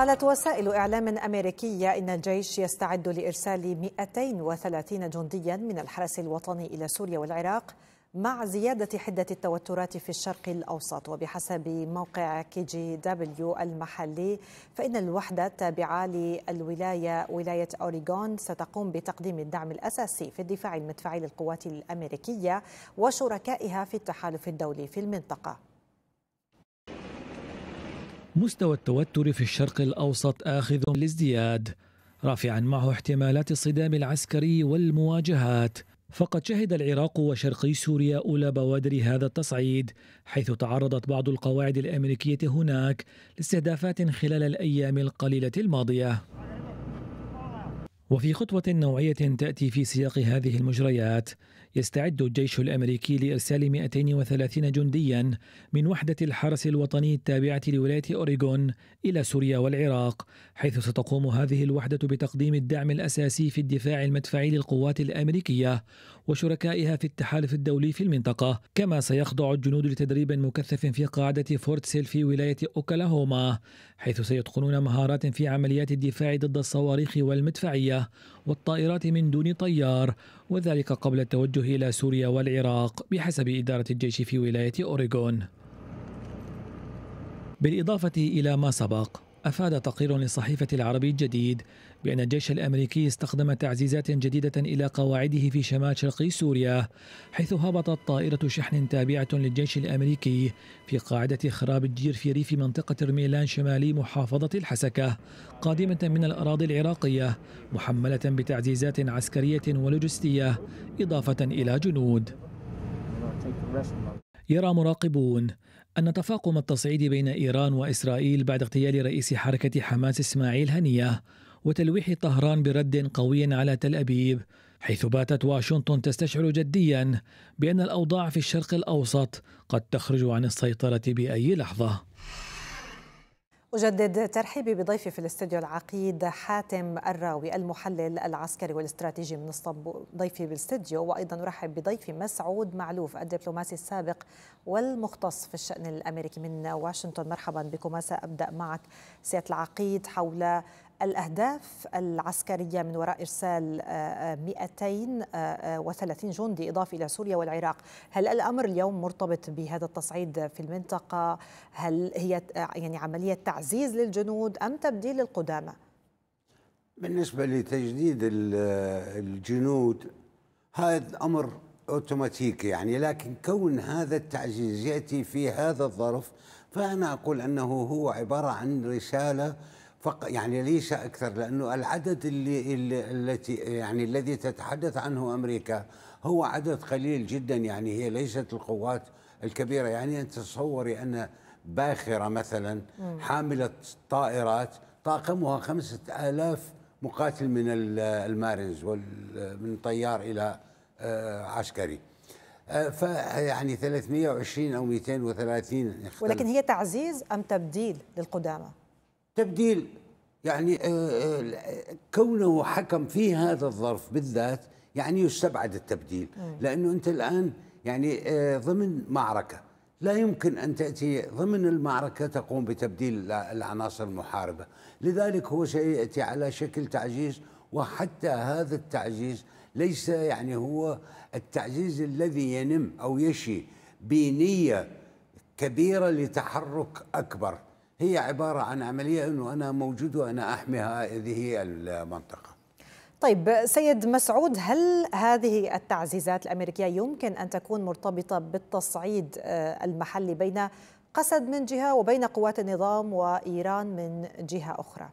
قالت وسائل إعلام أمريكية إن الجيش يستعد لإرسال 230 جنديا من الحرس الوطني إلى سوريا والعراق مع زيادة حدة التوترات في الشرق الأوسط وبحسب موقع كي جي دبليو المحلي فإن الوحدة التابعة للولاية ولاية أوريغون ستقوم بتقديم الدعم الأساسي في الدفاع المدفعي للقوات الأمريكية وشركائها في التحالف الدولي في المنطقة مستوى التوتر في الشرق الأوسط آخذ الازدياد رافعا معه احتمالات الصدام العسكري والمواجهات فقد شهد العراق وشرقي سوريا أولى بوادر هذا التصعيد حيث تعرضت بعض القواعد الأمريكية هناك لاستهدافات خلال الأيام القليلة الماضية وفي خطوة نوعية تأتي في سياق هذه المجريات يستعد الجيش الأمريكي لإرسال 230 جنديا من وحدة الحرس الوطني التابعة لولاية أوريغون إلى سوريا والعراق حيث ستقوم هذه الوحدة بتقديم الدعم الأساسي في الدفاع المدفعي للقوات الأمريكية وشركائها في التحالف الدولي في المنطقة كما سيخضع الجنود لتدريب مكثف في قاعدة فورت سيل في ولاية أوكلاهوما حيث سيتقنون مهارات في عمليات الدفاع ضد الصواريخ والمدفعية والطائرات من دون طيار وذلك قبل التوجه إلى سوريا والعراق بحسب إدارة الجيش في ولاية أوريغون بالإضافة إلى ما سبق أفاد تقرير لصحيفة العربي الجديد بأن الجيش الأمريكي استخدم تعزيزات جديدة إلى قواعده في شمال شرقي سوريا حيث هبطت طائرة شحن تابعة للجيش الأمريكي في قاعدة خراب الجير في ريف منطقة رميلان شمالي محافظة الحسكة قادمة من الأراضي العراقية محملة بتعزيزات عسكرية ولوجستية إضافة إلى جنود يرى مراقبون أن تفاقم التصعيد بين إيران وإسرائيل بعد اغتيال رئيس حركة حماس إسماعيل هنية وتلويح طهران برد قوي على تل أبيب حيث باتت واشنطن تستشعر جديا بأن الأوضاع في الشرق الأوسط قد تخرج عن السيطرة بأي لحظة أجدد ترحيبي بضيفي في الاستديو العقيد حاتم الراوي المحلل العسكري والاستراتيجي من اسطنبول ضيفي بالاستديو وأيضا أرحب بضيفي مسعود معلوف الدبلوماسي السابق والمختص في الشأن الأمريكي من واشنطن مرحبا بكم سأبدأ معك سيادة العقيد حول الأهداف العسكرية من وراء إرسال 230 آه، آه، آه، جندي إضافي إلى سوريا والعراق هل الأمر اليوم مرتبط بهذا التصعيد في المنطقة هل هي يعني عملية تعزيز للجنود أم تبديل القدامى بالنسبة لتجديد الجنود هذا أمر اوتوماتيكي يعني لكن كون هذا التعزيز ياتي في هذا الظرف فانا اقول انه هو عباره عن رساله فق يعني ليس اكثر لانه العدد اللي, اللي التي يعني الذي تتحدث عنه امريكا هو عدد قليل جدا يعني هي ليست القوات الكبيره يعني انت تصوري ان باخره مثلا حامله طائرات طاقمها خمسة آلاف مقاتل من المارينز من طيار إلى آه، عسكري آه، فيعني 320 أو 230 ولكن هي تعزيز أم تبديل للقدامى؟ تبديل يعني آه، آه، كونه حكم في هذا الظرف بالذات يعني يستبعد التبديل لانه انت الان يعني آه، ضمن معركه لا يمكن ان تاتي ضمن المعركه تقوم بتبديل العناصر المحاربه لذلك هو سياتي على شكل تعجيز وحتى هذا التعجيز ليس يعني هو التعجيز الذي ينم او يشي بنيه كبيره لتحرك اكبر هي عبارة عن عملية أنه أنا موجود وأنا أحمي هذه المنطقة طيب سيد مسعود هل هذه التعزيزات الأمريكية يمكن أن تكون مرتبطة بالتصعيد آه، المحلي بين قسد من جهة وبين قوات النظام وإيران من جهة أخرى؟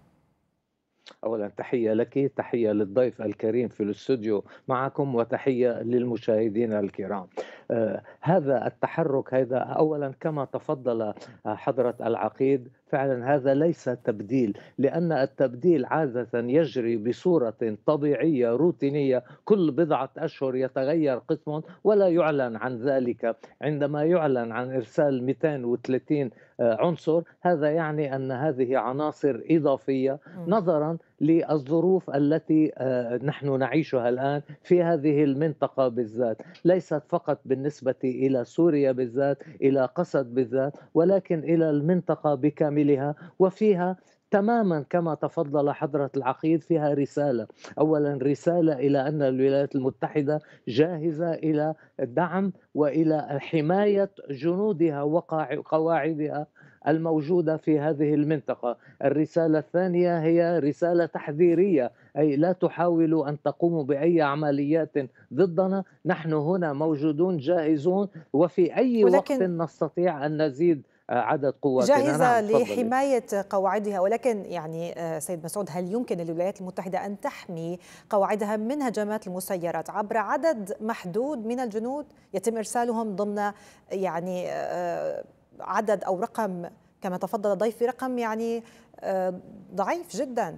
اولا تحيه لك تحيه للضيف الكريم في الاستوديو معكم وتحيه للمشاهدين الكرام آه، هذا التحرك هذا اولا كما تفضل حضره العقيد فعلا هذا ليس تبديل لأن التبديل عادة يجري بصورة طبيعية روتينية كل بضعة أشهر يتغير قسم ولا يعلن عن ذلك عندما يعلن عن إرسال 230 عنصر هذا يعني أن هذه عناصر إضافية نظرا للظروف التي آه، نحن نعيشها الان في هذه المنطقه بالذات، ليست فقط بالنسبه الى سوريا بالذات، الى قسد بالذات، ولكن الى المنطقه بكاملها وفيها تماما كما تفضل حضرة العقيد فيها رسالة أولا رسالة إلى أن الولايات المتحدة جاهزة إلى دعم وإلى حماية جنودها وقواعدها الموجوده في هذه المنطقه. الرساله الثانيه هي رساله تحذيريه اي لا تحاولوا ان تقوموا باي عمليات ضدنا، نحن هنا موجودون جاهزون وفي اي وقت نستطيع ان نزيد آه، عدد قواتنا جاهزة نعم، لحماية قواعدها ولكن يعني آه، سيد مسعود هل يمكن للولايات المتحدة أن تحمي قواعدها من هجمات المسيرات عبر عدد محدود من الجنود يتم إرسالهم ضمن يعني آه، عدد او رقم كما تفضل ضيفي رقم يعني آه، ضعيف جدا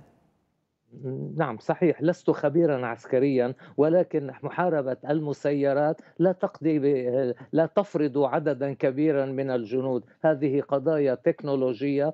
نعم صحيح لست خبيرا عسكريا ولكن محاربة المسيرات لا تقضي ب... لا تفرض عددا كبيرا من الجنود هذه قضايا تكنولوجية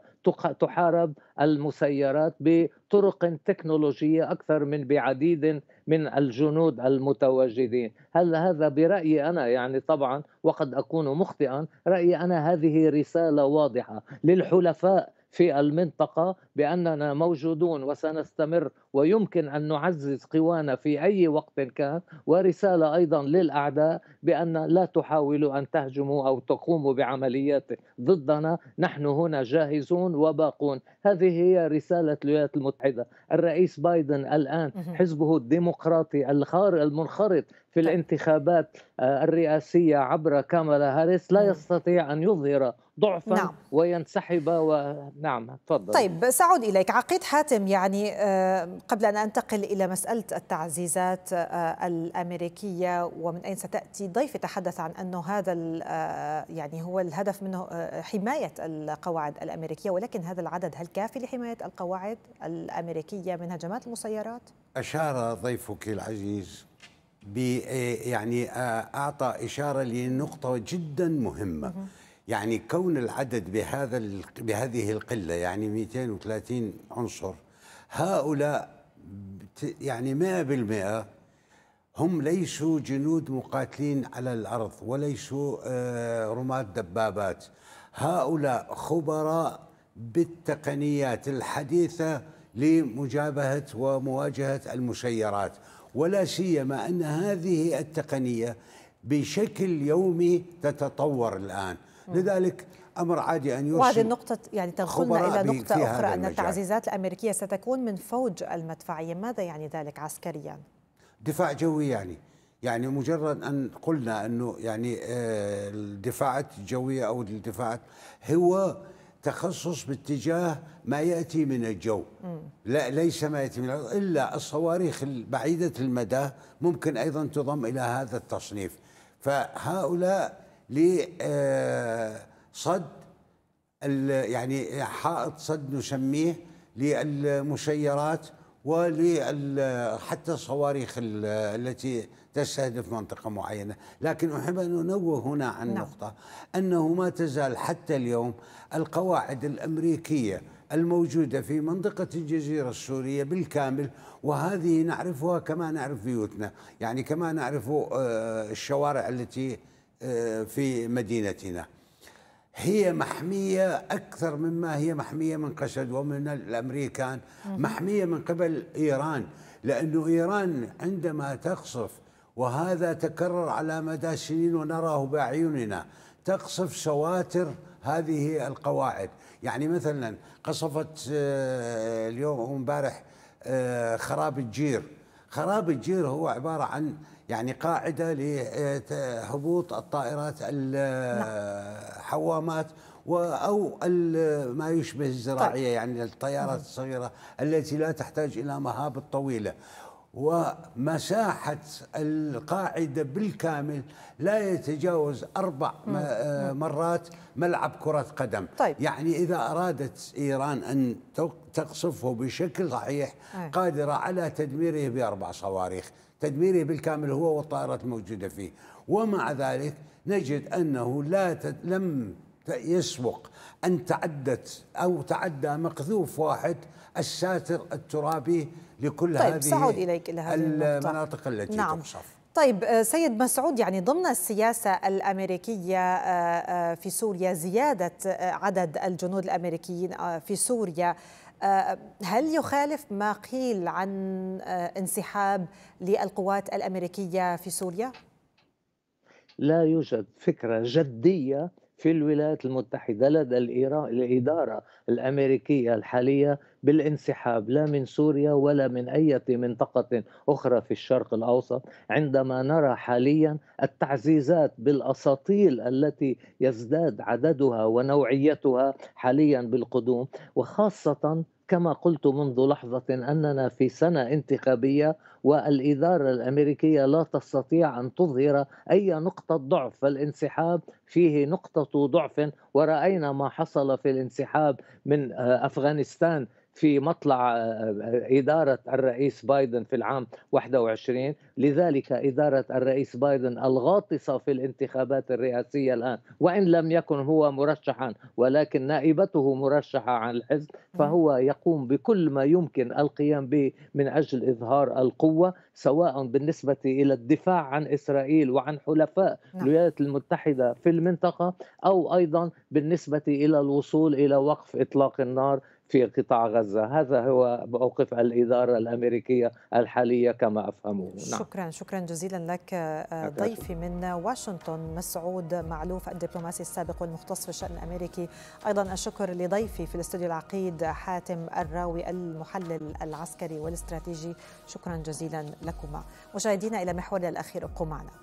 تحارب المسيرات بطرق تكنولوجية أكثر من بعديد من الجنود المتواجدين هل هذا برأيي أنا يعني طبعا وقد أكون مخطئا رأيي أنا هذه رسالة واضحة للحلفاء في المنطقه باننا موجودون وسنستمر ويمكن ان نعزز قوانا في اي وقت كان ورساله ايضا للاعداء بان لا تحاولوا ان تهجموا او تقوموا بعمليات ضدنا نحن هنا جاهزون وباقون هذه هي رساله الولايات المتحده الرئيس بايدن الان حزبه الديمقراطي المنخرط في طيب. الانتخابات آه، الرئاسيه عبر كامالا هاريس لا يستطيع ان يظهر ضعفا نعم. وينسحب ونعم تفضل طيب سأعود إليك عقيد حاتم يعني آه، قبل أن أنتقل إلى مسألة التعزيزات آه، الأمريكية ومن أين ستأتي ضيف يتحدث عن أنه هذا آه، يعني هو الهدف منه حماية القواعد الأمريكية ولكن هذا العدد هل كافي لحماية القواعد الأمريكية من هجمات المسيرات؟ أشار ضيفك العزيز يعني أعطى إشارة لنقطة جدا مهمة يعني كون العدد بهذا بهذه القله يعني 230 عنصر هؤلاء يعني 100% هم ليسوا جنود مقاتلين على الارض وليسوا آه، رماة دبابات هؤلاء خبراء بالتقنيات الحديثه لمجابهه ومواجهه المسيرات ولا سيما ان هذه التقنيه بشكل يومي تتطور الان لذلك امر عادي ان يرشد وهذه النقطه يعني تنقلنا الى نقطه اخرى ان التعزيزات الامريكيه ستكون من فوج المدفعيه ماذا يعني ذلك عسكريا دفاع جوي يعني يعني مجرد ان قلنا انه يعني آه، الدفاعات الجويه او الدفاعات هو تخصص باتجاه ما ياتي من الجو لا ليس ما ياتي من الجو الا الصواريخ البعيده المدى ممكن ايضا تضم الى هذا التصنيف فهؤلاء لصد يعني حائط صد نسميه للمشيرات وحتى الصواريخ التي تستهدف منطقة معينة لكن أحب أن أنوه هنا عن نعم. نقطة أنه ما تزال حتى اليوم القواعد الأمريكية الموجودة في منطقة الجزيرة السورية بالكامل وهذه نعرفها كما نعرف بيوتنا يعني كما نعرف آه، الشوارع التي آه، في مدينتنا هي محمية أكثر مما هي محمية من قسد ومن الأمريكان محمية من قبل إيران لأنه إيران عندما تقصف وهذا تكرر على مدى سنين ونراه بأعيننا تقصف سواتر هذه القواعد يعني مثلا قصفت آه، اليوم امبارح آه، خراب الجير خراب الجير هو عبارة عن يعني قاعدة لهبوط الطائرات الحوامات نعم. أو ما يشبه الزراعية طيب. يعني الطيارات الصغيرة التي لا تحتاج إلى مهابط طويلة ومساحة القاعدة بالكامل لا يتجاوز أربع آه، مرات ملعب كرة قدم طيب. يعني إذا أرادت إيران أن تقصفه بشكل صحيح قادرة على تدميره بأربع صواريخ تدميره بالكامل هو والطائرات الموجودة فيه ومع ذلك نجد أنه لا تد... لم يسبق أن تعدت أو تعدى مقذوف واحد الساتر الترابي لكل طيب هذه سأعود إليك إلى هذه المناطق التي نعم. تقصف طيب آه، سيد مسعود يعني ضمن السياسة الأمريكية آه، آه، في سوريا زيادة عدد الجنود الأمريكيين في سوريا هل يخالف ما قيل عن انسحاب للقوات الأمريكية في سوريا؟ لا يوجد فكرة جدية في الولايات المتحدة لدى الإدارة الأمريكية الحالية بالانسحاب لا من سوريا ولا من أي منطقة أخرى في الشرق الأوسط عندما نرى حاليا التعزيزات بالأساطيل التي يزداد عددها ونوعيتها حاليا بالقدوم وخاصة كما قلت منذ لحظة أننا في سنة انتخابية والإدارة الأمريكية لا تستطيع أن تظهر أي نقطة ضعف فالانسحاب فيه نقطة ضعف ورأينا ما حصل في الانسحاب من آه، أفغانستان في مطلع آه، آه، إدارة الرئيس بايدن في العام 21 لذلك إدارة الرئيس بايدن الغاطسة في الانتخابات الرئاسية الآن وإن لم يكن هو مرشحا ولكن نائبته مرشحة عن الحزب فهو يقوم بكل ما يمكن القيام به من أجل إظهار القوة سواء بالنسبة إلى الدفاع عن إسرائيل وعن حلفاء نعم. الولايات المتحدة في المنطقة أو أيضا بالنسبة إلى الوصول إلى وقف إطلاق النار في قطاع غزة هذا هو موقف الإدارة الأمريكية الحالية كما أفهمه نعم. شكرا شكرا جزيلا لك آه، ضيفي من واشنطن مسعود معلوف الدبلوماسي السابق والمختص في الشأن الأمريكي أيضا الشكر لضيفي في الاستوديو العقيد حاتم الراوي المحلل العسكري والاستراتيجي شكرا جزيلا لكما مشاهدينا إلى محورنا الأخير ابقوا معنا